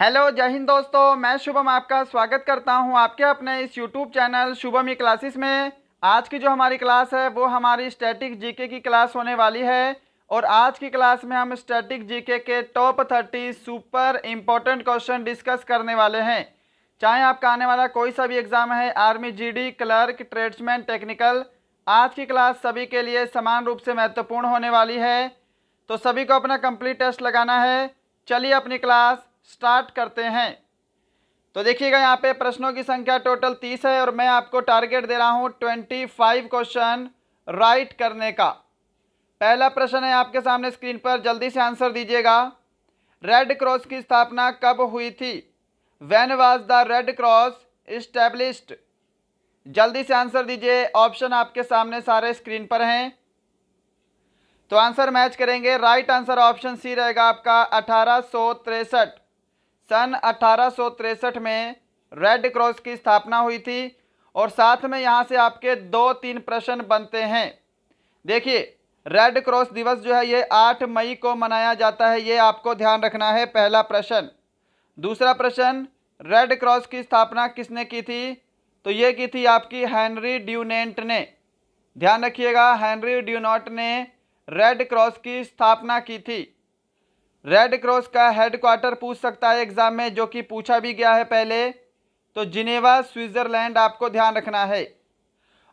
hello जय हिंद दोस्तों मैं शुभम आपका स्वागत करता हूं आपके अपने इस YouTube channel Shubham E classes में आज की जो हमारी क्लास है वो हमारी स्टैटिक जीके की क्लास होने वाली है और आज की क्लास में हम स्टैटिक जीके के top thirty super important question discuss करने वाले हैं चाहे आपका आने वाला कोई सा भी एग्ज़ाम है army G clerk tradesman technical आज की क्लास सभी के लिए समान रूप से महत्वपूर्ण होने वाली है तो सभी को अपना कंप्लीट टेस्ट लगाना है चलिए अपनी क्लास स्टार्ट करते हैं तो देखिएगा यहाँ पे प्रश्नों की संख्या टोटल तीस है और मैं आपको टारगेट दे रहा हूँ ट्वेंटी फाइव क्वेश्चन राइट करने का पहला प्रश्न है आपके सामने स्क्रीन पर जल्दी से आंसर दीजिएगा रेड क्रॉस की स्थापना कब हुई थी when was the Red Cross established जल्दी से आंसर दीजिए ऑप्शन आपके सामने सारे स्क्रीन पर हैं तो आंसर मैच करेंगे राइट आंसर ऑप्शन सी रहेगा आपका अठारह सौ तिरसठ सन अठारह में रेड क्रॉस की स्थापना हुई थी और साथ में यहाँ से आपके दो तीन प्रश्न बनते हैं देखिए रेड क्रॉस दिवस जो है ये 8 मई को मनाया जाता है ये आपको ध्यान रखना है पहला प्रश्न दूसरा प्रश्न रेड क्रॉस की स्थापना किसने की थी तो ये की थी आपकी हैंनरी ड्यूनेंट ने ध्यान रखिएगा हैंनरी ड्यूनॉट ने रेड क्रॉस की स्थापना की थी रेड क्रॉस का हेडक्वार्टर पूछ सकता है एग्ज़ाम में जो कि पूछा भी गया है पहले तो जिनेवा स्विट्ज़रलैंड आपको ध्यान रखना है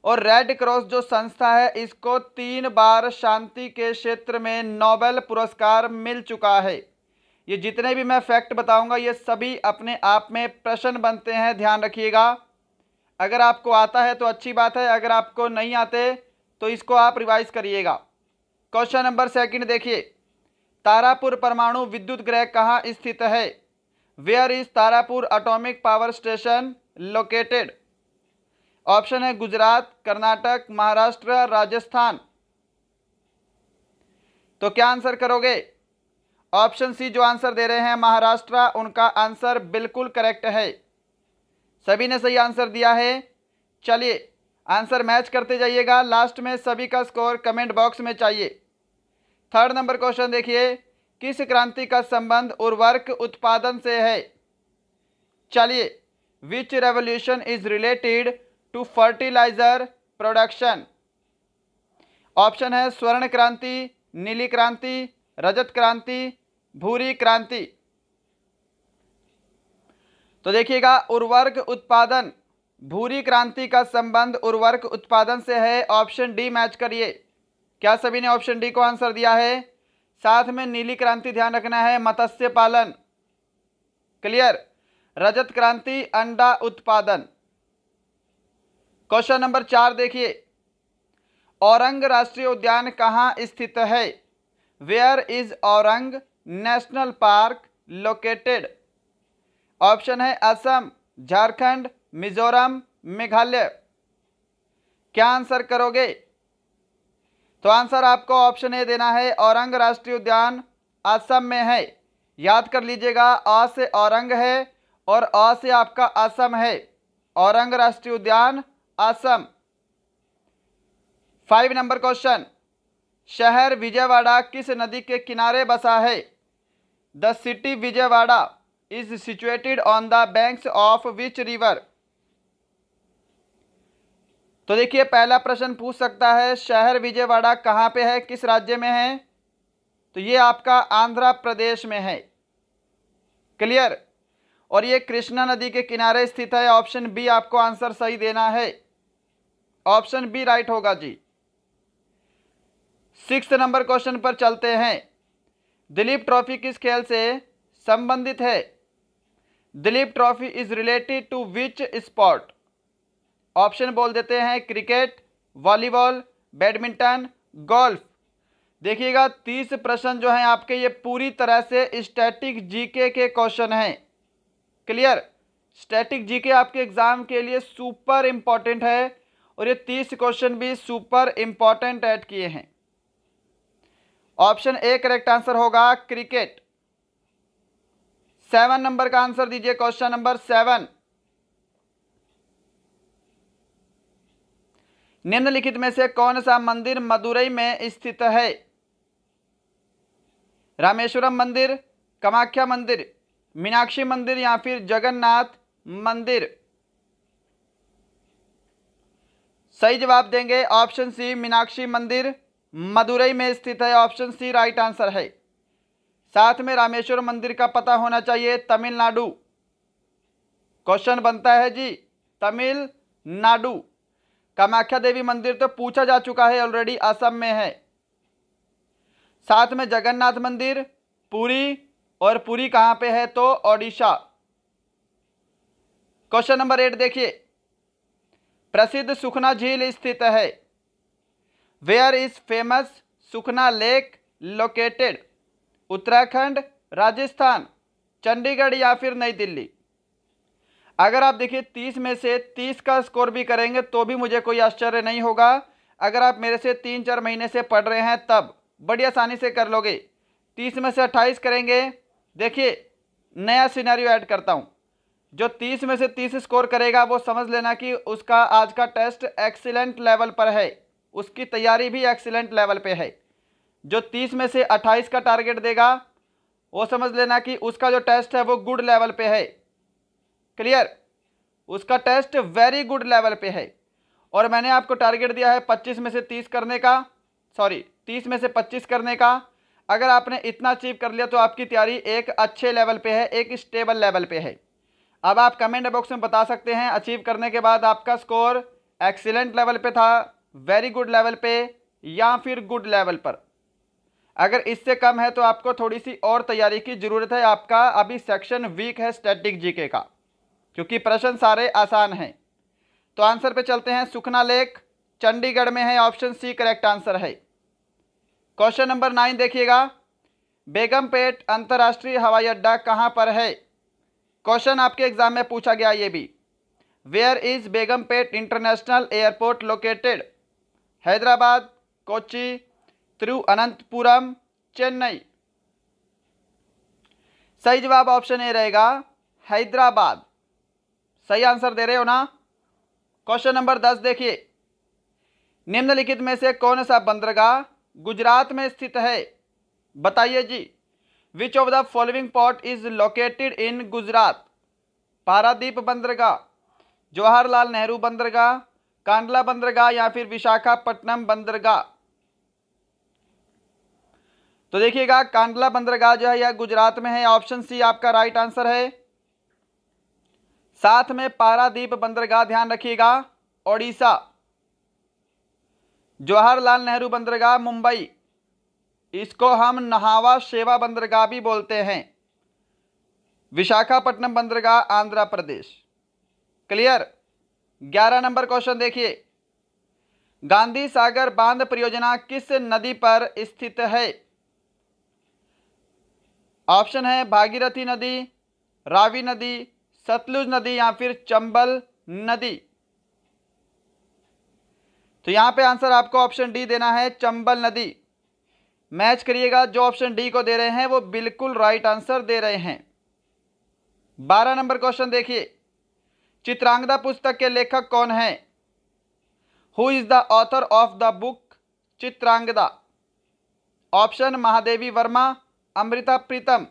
और रेड क्रॉस जो संस्था है इसको तीन बार शांति के क्षेत्र में नोबेल पुरस्कार मिल चुका है ये जितने भी मैं फैक्ट बताऊंगा ये सभी अपने आप में प्रश्न बनते हैं ध्यान रखिएगा अगर आपको आता है तो अच्छी बात है अगर आपको नहीं आते तो इसको आप रिवाइज करिएगा क्वेश्चन नंबर सेकंड देखिए तारापुर परमाणु विद्युत ग्रह कहाँ स्थित है where is Tarapur atomic power station located option है गुजरात कर्नाटक महाराष्ट्र राजस्थान तो क्या आंसर करोगे ऑप्शन सी जो आंसर दे रहे हैं महाराष्ट्र उनका आंसर बिल्कुल करेक्ट है सभी ने सही आंसर दिया है चलिए आंसर मैच करते जाइएगा लास्ट में सभी का स्कोर कमेंट बॉक्स में चाहिए थर्ड नंबर क्वेश्चन देखिए किस क्रांति का संबंध उर्वरक उत्पादन से है चलिए which revolution is related to fertiliser production option है स्वर्ण क्रांति नीली क्रांति रजत क्रांति भूरी क्रांति तो देखिएगा उर्वरक उत्पादन भूरी क्रांति का संबंध उर्वरक उत्पादन से है ऑप्शन डी मैच करिए क्या सभी ने ऑप्शन डी को आंसर दिया है साथ में नीली क्रांति ध्यान रखना है मत्स्य पालन क्लियर रजत क्रांति अंडा उत्पादन क्वेश्चन नंबर चार देखिए औरंग राष्ट्रीय उद्यान कहाँ स्थित है where is Orang national park located option है असम झारखंड मिजोरम मेघालय क्या आंसर करोगे तो आंसर आपको ऑप्शन ए देना है औरंग राष्ट्रीय उद्यान असम में है याद कर लीजिएगा अ से औरंग है और अ से आपका असम है औरंग राष्ट्रीय उद्यान असम फाइव नंबर क्वेश्चन शहर विजयवाड़ा किस नदी के किनारे बसा है the city Vijayawada is situated on the banks of which river तो देखिए पहला प्रश्न पूछ सकता है शहर विजयवाड़ा कहाँ पे है किस राज्य में है तो ये आपका आंध्र प्रदेश में है क्लियर और ये कृष्णा नदी के किनारे स्थित है ऑप्शन बी आपको आंसर सही देना है ऑप्शन बी राइट होगा जी सिक्स नंबर क्वेश्चन पर चलते हैं दिलीप ट्रॉफी किस खेल से संबंधित है Duleep trophy is related to which sport option बोल देते हैं क्रिकेट वॉलीबॉल बैडमिंटन गोल्फ देखिएगा तीस प्रश्न जो हैं आपके ये पूरी तरह से स्टैटिक जीके के क्वेश्चन हैं क्लियर स्टैटिक जीके आपके एग्ज़ाम के लिए सुपर इम्पॉर्टेंट है और ये तीस क्वेश्चन भी सुपर इम्पॉर्टेंट ऐड किए हैं ऑप्शन ए करेक्ट आंसर होगा क्रिकेट सेवन नंबर का आंसर दीजिए क्वेश्चन नंबर सेवन निम्नलिखित में से कौन सा मंदिर मदुरई में स्थित है रामेश्वरम मंदिर कमाख्या मंदिर मीनाक्षी मंदिर या फिर जगन्नाथ मंदिर सही जवाब देंगे ऑप्शन सी मीनाक्षी मंदिर मदुरई में स्थित है ऑप्शन सी राइट आंसर है साथ में रामेश्वर मंदिर का पता होना चाहिए तमिलनाडु क्वेश्चन बनता है जी तमिलनाडु कामाख्या देवी मंदिर तो पूछा जा चुका है ऑलरेडी असम में है साथ में जगन्नाथ मंदिर पुरी और पुरी कहाँ पे है तो ओडिशा क्वेश्चन नंबर एट देखिए प्रसिद्ध सुखना झील स्थित है where is famous Sukhna lake located Uttarakhand Rajasthan Chandigarh या फिर नई दिल्ली अगर आप देखिए तीस में से तीस का स्कोर भी करेंगे तो भी मुझे कोई आश्चर्य नहीं होगा अगर आप मेरे से तीन चार महीने से पढ़ रहे हैं तब बड़ी आसानी से कर लोगे तीस में से अट्ठाईस करेंगे देखिए नया सिनेरियो ऐड करता हूँ जो तीस में से तीस स्कोर करेगा वो समझ लेना कि उसका आज का टेस्ट एक्सीलेंट लेवल पर है उसकी तैयारी भी एक्सीलेंट लेवल पर है जो तीस में से अट्ठाईस का टारगेट देगा वो समझ लेना कि उसका जो टेस्ट है वो गुड लेवल पर है क्लियर उसका टेस्ट वेरी गुड लेवल पे है और मैंने आपको टारगेट दिया है पच्चीस में से तीस करने का सॉरी तीस में से पच्चीस करने का अगर आपने इतना अचीव कर लिया तो आपकी तैयारी एक अच्छे लेवल पे है एक स्टेबल लेवल पे है अब आप कमेंट बॉक्स में बता सकते हैं अचीव करने के बाद आपका स्कोर एक्सीलेंट लेवल पे था वेरी गुड लेवल पे या फिर गुड लेवल पर अगर इससे कम है तो आपको थोड़ी सी और तैयारी की ज़रूरत है आपका अभी सेक्शन वीक है स्टैटिक जीके का क्योंकि प्रश्न सारे आसान हैं तो आंसर पे चलते हैं सुखना लेक चंडीगढ़ में है ऑप्शन सी करेक्ट आंसर है क्वेश्चन नंबर नाइन देखिएगा बेगमपेट अंतर्राष्ट्रीय हवाई अड्डा कहाँ पर है क्वेश्चन आपके एग्जाम में पूछा गया ये भी where is Begumpet international airport located Hyderabad Kochi Thiruvananthapuram Chennai सही जवाब ऑप्शन ए रहेगा हैदराबाद सही आंसर दे रहे हो ना क्वेश्चन नंबर दस देखिए निम्नलिखित में से कौन सा बंदरगाह गुजरात में स्थित है बताइए जी which of the following port is located in Gujarat Paradip बंदरगाह जवाहरलाल नेहरू बंदरगाह कांडला बंदरगाह या फिर विशाखापट्टनम बंदरगाह तो देखिएगा कांडला बंदरगाह जो है यह गुजरात में है ऑप्शन सी आपका राइट आंसर है साथ में पारादीप बंदरगाह ध्यान रखिएगा ओडिशा जवाहरलाल नेहरू बंदरगाह मुंबई इसको हम नहावा सेवा बंदरगाह भी बोलते हैं विशाखापट्टनम बंदरगाह आंध्र प्रदेश क्लियर ग्यारह नंबर क्वेश्चन देखिए गांधी सागर बांध परियोजना किस नदी पर स्थित है ऑप्शन है भागीरथी नदी रावी नदी सतलुज नदी या फिर चंबल नदी तो यहां पे आंसर आपको ऑप्शन डी देना है चंबल नदी मैच करिएगा जो ऑप्शन डी को दे रहे हैं वो बिल्कुल राइट आंसर दे रहे हैं बारह नंबर क्वेश्चन देखिए चित्रांगदा पुस्तक के लेखक कौन है who is the author of the book Chitrangada option Mahadevi Verma Amrita Pritam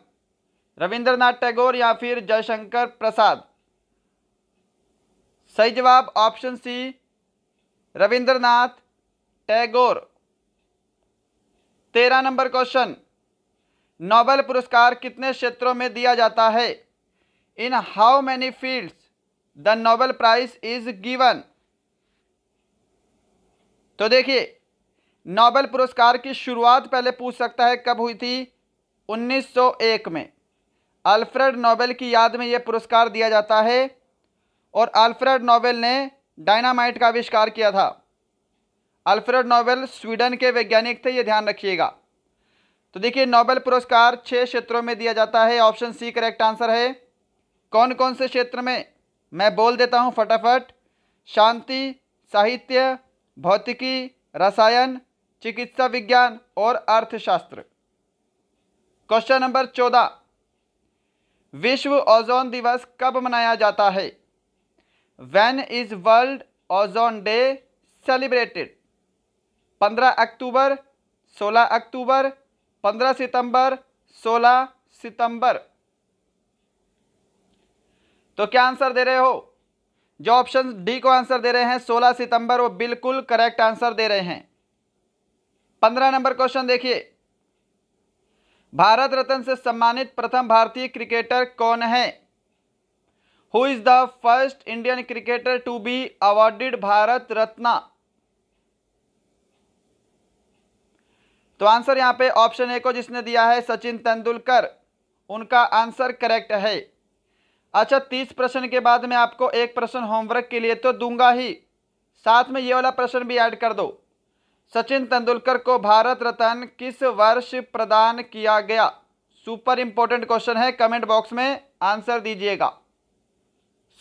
Rabindranath Tagore या फिर जयशंकर प्रसाद सही जवाब ऑप्शन सी रविंद्रनाथ टैगोर तेरह नंबर क्वेश्चन नोबेल पुरस्कार कितने क्षेत्रों में दिया जाता है in how many fields the Nobel prize is given तो देखिए नोबेल पुरस्कार की शुरुआत पहले पूछ सकता है कब हुई थी 1901 में अल्फ्रेड नोबेल की याद में यह पुरस्कार दिया जाता है और अल्फ्रेड नोबेल ने डायनामाइट का आविष्कार किया था अल्फ्रेड नोबेल स्वीडन के वैज्ञानिक थे ये ध्यान रखिएगा तो देखिए नोबेल पुरस्कार छः क्षेत्रों में दिया जाता है ऑप्शन सी करेक्ट आंसर है कौन कौन से क्षेत्र में मैं बोल देता हूँ फटाफट शांति साहित्य भौतिकी रसायन चिकित्सा विज्ञान और अर्थशास्त्र क्वेश्चन नंबर चौदह विश्व ओजोन दिवस कब मनाया जाता है when is World Ozone Day celebrated 15 अक्टूबर 16 अक्टूबर 15 सितंबर 16 सितंबर तो क्या आंसर दे रहे हो जो ऑप्शन डी को आंसर दे रहे हैं 16 सितंबर वो बिल्कुल करेक्ट आंसर दे रहे हैं पंद्रह नंबर क्वेश्चन देखिए भारत रत्न से सम्मानित प्रथम भारतीय क्रिकेटर कौन है who is the first Indian cricketer to be awarded Bharat Ratna तो आंसर यहां पे ऑप्शन ए को जिसने दिया है सचिन तेंदुलकर उनका आंसर करेक्ट है अच्छा तीस प्रश्न के बाद मैं आपको एक प्रश्न होमवर्क के लिए तो दूंगा ही साथ में ये वाला प्रश्न भी ऐड कर दो सचिन तेंदुलकर को भारत रत्न किस वर्ष प्रदान किया गया सुपर इंपॉर्टेंट क्वेश्चन है कमेंट बॉक्स में आंसर दीजिएगा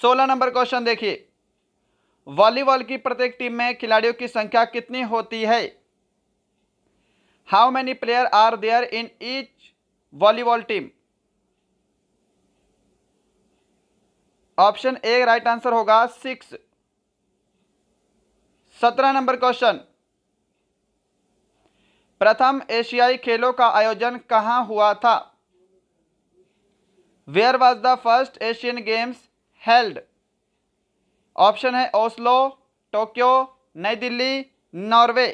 सोलह नंबर क्वेश्चन देखिए वॉलीबॉल की प्रत्येक टीम में खिलाड़ियों की संख्या कितनी होती है how many player are there in each volleyball team option A right answer होगा सिक्स सत्रह नंबर क्वेश्चन प्रथम एशियाई खेलों का आयोजन कहाँ हुआ था where was the first Asian Games held option है ओस्लो टोक्यो नई दिल्ली नॉर्वे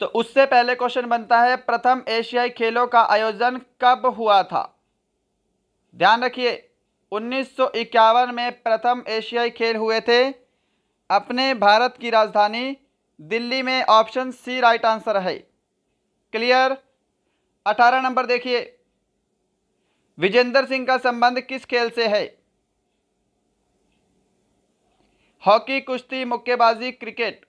तो उससे पहले क्वेश्चन बनता है प्रथम एशियाई खेलों का आयोजन कब हुआ था ध्यान रखिए 1951 में प्रथम एशियाई खेल हुए थे अपने भारत की राजधानी दिल्ली में ऑप्शन सी राइट आंसर है क्लियर अठारह नंबर देखिए विजेंद्र सिंह का संबंध किस खेल से है हॉकी कुश्ती मुक्केबाजी क्रिकेट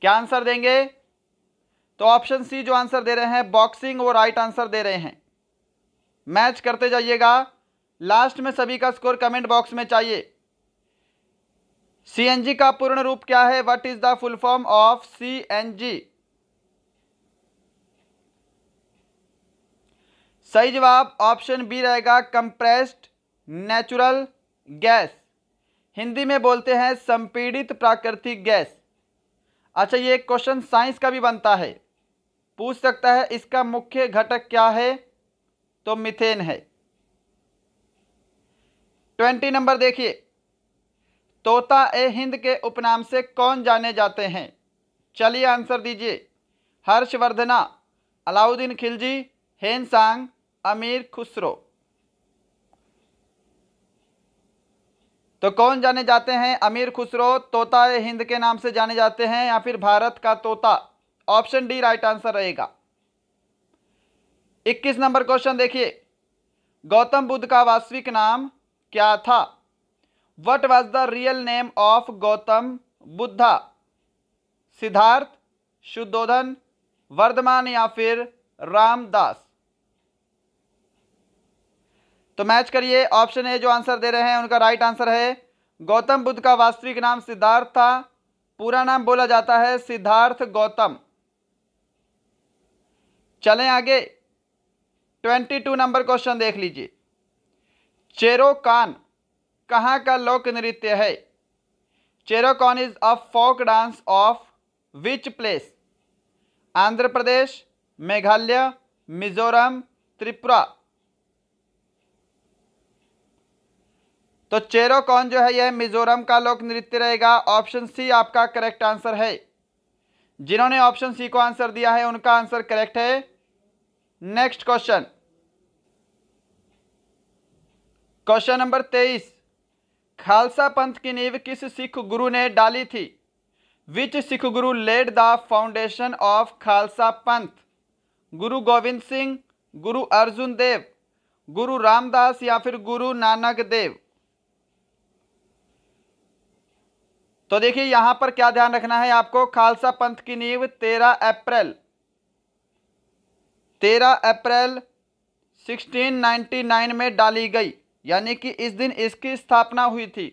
क्या आंसर देंगे तो ऑप्शन सी जो आंसर दे रहे हैं बॉक्सिंग वो राइट आंसर दे रहे हैं मैच करते जाइएगा लास्ट में सभी का स्कोर कमेंट बॉक्स में चाहिए सीएनजी का पूर्ण रूप क्या है what is the full form of G सही जवाब ऑप्शन बी रहेगा कंप्रेस्ड नेचुरल गैस हिंदी में बोलते हैं संपीड़ित प्राकृतिक गैस अच्छा ये क्वेश्चन साइंस का भी बनता है पूछ सकता है इसका मुख्य घटक क्या है तो मिथेन है ट्वेंटी नंबर देखिए तोता ए हिंद के उपनाम से कौन जाने जाते हैं चलिए आंसर दीजिए हर्षवर्धना अलाउद्दीन खिलजी हेनसांग अमीर खुसरो तो कौन जाने जाते हैं अमीर खुसरो तोता ए हिंद के नाम से जाने जाते हैं या फिर भारत का तोता ऑप्शन डी राइट आंसर रहेगा 21 नंबर क्वेश्चन देखिए गौतम बुद्ध का वास्तविक नाम क्या था what was the real name of Gautam Buddha Siddhartha Shuddhodana Vardhaman या फिर रामदास तो मैच करिए ऑप्शन ए जो आंसर दे रहे हैं उनका राइट आंसर है गौतम बुद्ध का वास्तविक नाम सिद्धार्थ था पूरा नाम बोला जाता है सिद्धार्थ गौतम चलें आगे ट्वेंटी टू नंबर क्वेश्चन देख लीजिए चेरो कान कहाँ का लोक नृत्य है चेरोकॉन is a folk dance of which place Andhra Pradesh Meghalaya Mizoram Tripura तो चेरो कौन जो है यह मिजोरम का लोक नृत्य रहेगा ऑप्शन सी आपका करेक्ट आंसर है जिन्होंने ऑप्शन सी को आंसर दिया है उनका आंसर करेक्ट है नेक्स्ट क्वेश्चन क्वेश्चन नंबर तेईस खालसा पंथ की नींव किस सिख गुरु ने डाली थी which Sikh guru laid the foundation of Khalsa Panth Guru Govind Singh गुरु अर्जुन देव गुरु रामदास या फिर गुरु नानक देव तो देखिए यहां पर क्या ध्यान रखना है आपको खालसा पंथ की नींव तेरह अप्रैल तेरह अप्रैल 1699 में डाली गई यानी कि इस दिन इसकी स्थापना हुई थी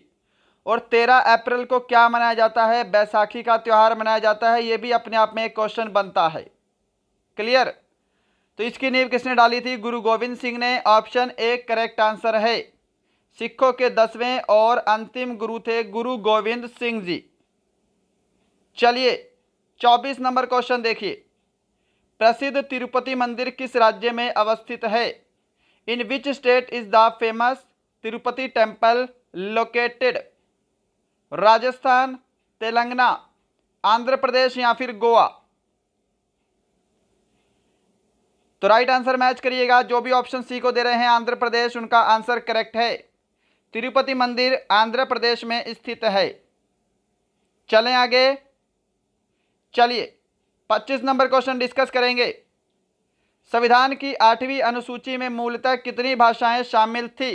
और तेरह अप्रैल को क्या मनाया जाता है बैसाखी का त्यौहार मनाया जाता है ये भी अपने आप में एक क्वेश्चन बनता है क्लियर तो इसकी नींव किसने डाली थी गुरु गोविंद सिंह ने ऑप्शन ए करेक्ट आंसर है सिखों के दसवें और अंतिम गुरु थे गुरु गोविंद सिंह जी चलिए चौबीस नंबर क्वेश्चन देखिए प्रसिद्ध तिरुपति मंदिर किस राज्य में अवस्थित है in which state is the famous Tirupati temple located Rajasthan Telangana Andhra Pradesh या फिर गोवा तो राइट आंसर मैच करिएगा जो भी ऑप्शन सी को दे रहे हैं आंध्र प्रदेश उनका आंसर करेक्ट है तिरुपति मंदिर आंध्र प्रदेश में स्थित है चलें आगे चलिए 25 नंबर क्वेश्चन डिस्कस करेंगे संविधान की आठवीं अनुसूची में मूलतः कितनी भाषाएं शामिल थी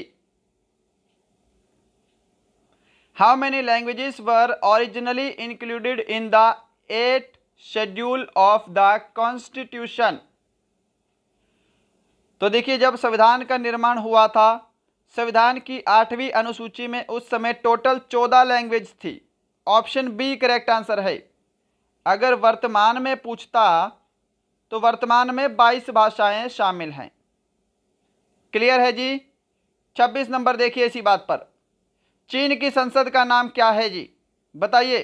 how many languages were originally included in the eight schedule of the constitution तो देखिए जब संविधान का निर्माण हुआ था संविधान की आठवीं अनुसूची में उस समय टोटल चौदह लैंग्वेज थी ऑप्शन बी करेक्ट आंसर है अगर वर्तमान में पूछता तो वर्तमान में बाईस भाषाएं शामिल हैं क्लियर है जी छब्बीस नंबर देखिए इसी बात पर चीन की संसद का नाम क्या है जी बताइए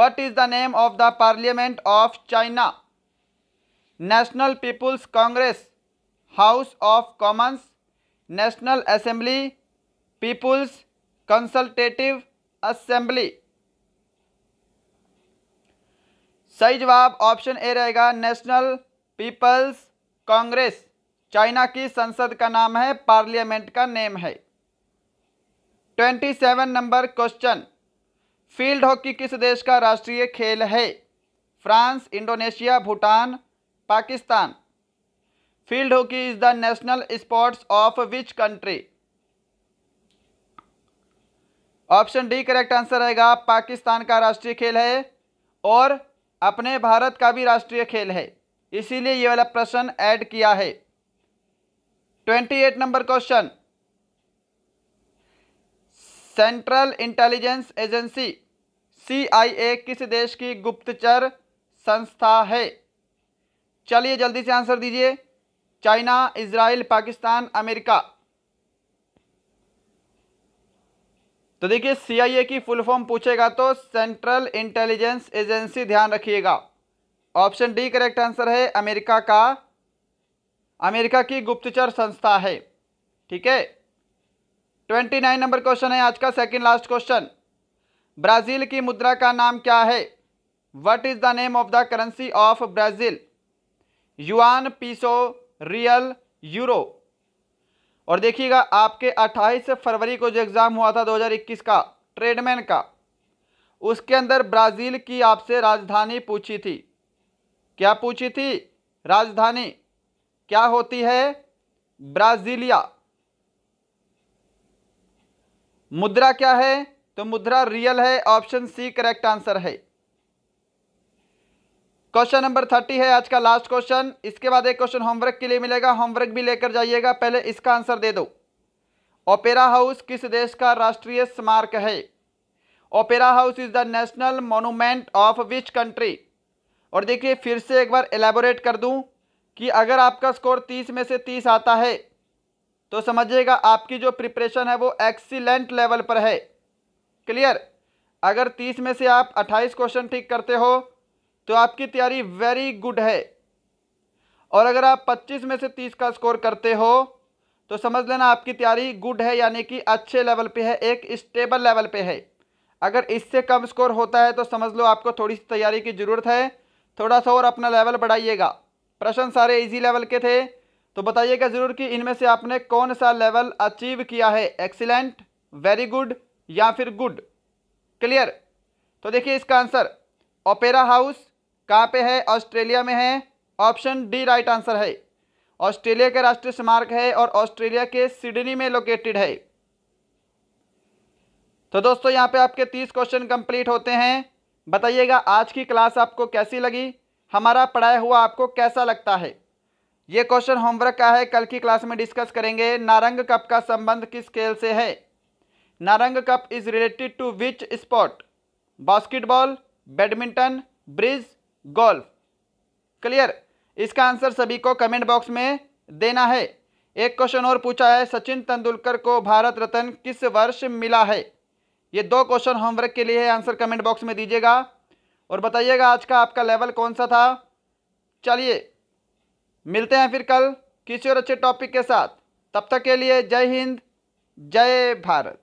what is the name of the parliament of China national people's congress house of commons national assembly people's consultative assembly सही जवाब ऑप्शन ए रहेगा नेशनल पीपल्स कांग्रेस चाइना की संसद का नाम है पार्लियामेंट का नेम है twenty seven number question field hockey किस देश का राष्ट्रीय खेल है France Indonesia Bhutan Pakistan field hockey is the national sports of which country option D correct answer रहेगा पाकिस्तान का राष्ट्रीय खेल है और अपने भारत का भी राष्ट्रीय खेल है इसीलिए ये वाला प्रश्न ऐड किया है twenty eight number question central intelligence agency CIA किस देश की गुप्तचर संस्था है चलिए जल्दी से आंसर दीजिए चाइना इसराइल पाकिस्तान अमेरिका तो देखिए सीआईए की फुल फॉर्म पूछेगा तो सेंट्रल इंटेलिजेंस एजेंसी ध्यान रखिएगा ऑप्शन डी करेक्ट आंसर है अमेरिका का अमेरिका की गुप्तचर संस्था है ठीक है ट्वेंटी नाइन नंबर क्वेश्चन है आज का सेकंड लास्ट क्वेश्चन ब्राज़ील की मुद्रा का नाम क्या है what is the name of the currency of Brazil yuan peso real euro और देखिएगा आपके 28 फरवरी को जो एग्ज़ाम हुआ था 2021 का ट्रेडमैन का उसके अंदर ब्राज़ील की आपसे राजधानी पूछी थी क्या पूछी थी राजधानी क्या होती है ब्राज़ीलिया मुद्रा क्या है तो मुद्रा रियल है ऑप्शन सी करेक्ट आंसर है क्वेश्चन नंबर थर्टी है आज का लास्ट क्वेश्चन इसके बाद एक क्वेश्चन होमवर्क के लिए मिलेगा होमवर्क भी लेकर जाइएगा पहले इसका आंसर दे दो ओपेरा हाउस किस देश का राष्ट्रीय स्मारक है opera house is the national monument of which country और देखिए फिर से एक बार एलेबोरेट कर दूं कि अगर आपका स्कोर 30 में से 30 आता है तो समझिएगा आपकी जो प्रिपरेशन है वो एक्सीलेंट लेवल पर है क्लियर अगर 30 में से आप 28 क्वेश्चन ठीक करते हो तो आपकी तैयारी वेरी गुड है और अगर आप 25 में से 30 का स्कोर करते हो तो समझ लेना आपकी तैयारी गुड है यानी कि अच्छे लेवल पे है एक स्टेबल लेवल पे है अगर इससे कम स्कोर होता है तो समझ लो आपको थोड़ी सी तैयारी की ज़रूरत है थोड़ा सा और अपना लेवल बढ़ाइएगा प्रश्न सारे इजी लेवल के थे तो बताइएगा ज़रूर कि इनमें से आपने कौन सा लेवल अचीव किया है एक्सीलेंट वेरी गुड या फिर गुड क्लियर तो देखिए इसका आंसर ओपेरा हाउस कहाँ पे है ऑस्ट्रेलिया में है ऑप्शन डी राइट आंसर है ऑस्ट्रेलिया का राष्ट्रीय स्मारक है और ऑस्ट्रेलिया के सिडनी में लोकेटेड है तो दोस्तों यहाँ पे आपके तीस क्वेश्चन कंप्लीट होते हैं बताइएगा आज की क्लास आपको कैसी लगी हमारा पढ़ाया हुआ आपको कैसा लगता है ये क्वेश्चन होमवर्क का है कल की क्लास में डिस्कस करेंगे नारंग कप का संबंध किस खेल से है Narang cup is related to which sport basketball badminton bridge golf clear इसका आंसर सभी को कमेंट बॉक्स में देना है एक क्वेश्चन और पूछा है सचिन तेंदुलकर को भारत रत्न किस वर्ष मिला है ये दो क्वेश्चन होमवर्क के लिए है आंसर कमेंट बॉक्स में दीजिएगा और बताइएगा आज का आपका लेवल कौन सा था चलिए मिलते हैं फिर कल किसी और अच्छे टॉपिक के साथ तब तक के लिए जय हिंद जय भारत